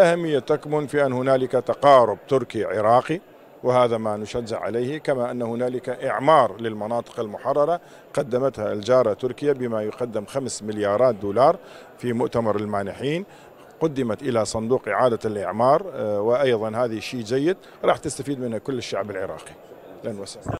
الأهمية تكمن في أن هنالك تقارب تركي عراقي وهذا ما نشجع عليه كما أن هنالك إعمار للمناطق المحررة قدمتها الجارة تركيا بما يقدم خمس مليارات دولار في مؤتمر المانحين قدمت إلى صندوق إعادة الإعمار آه، وأيضا هذه شيء جيد راح تستفيد منها كل الشعب العراقي لن وسهلا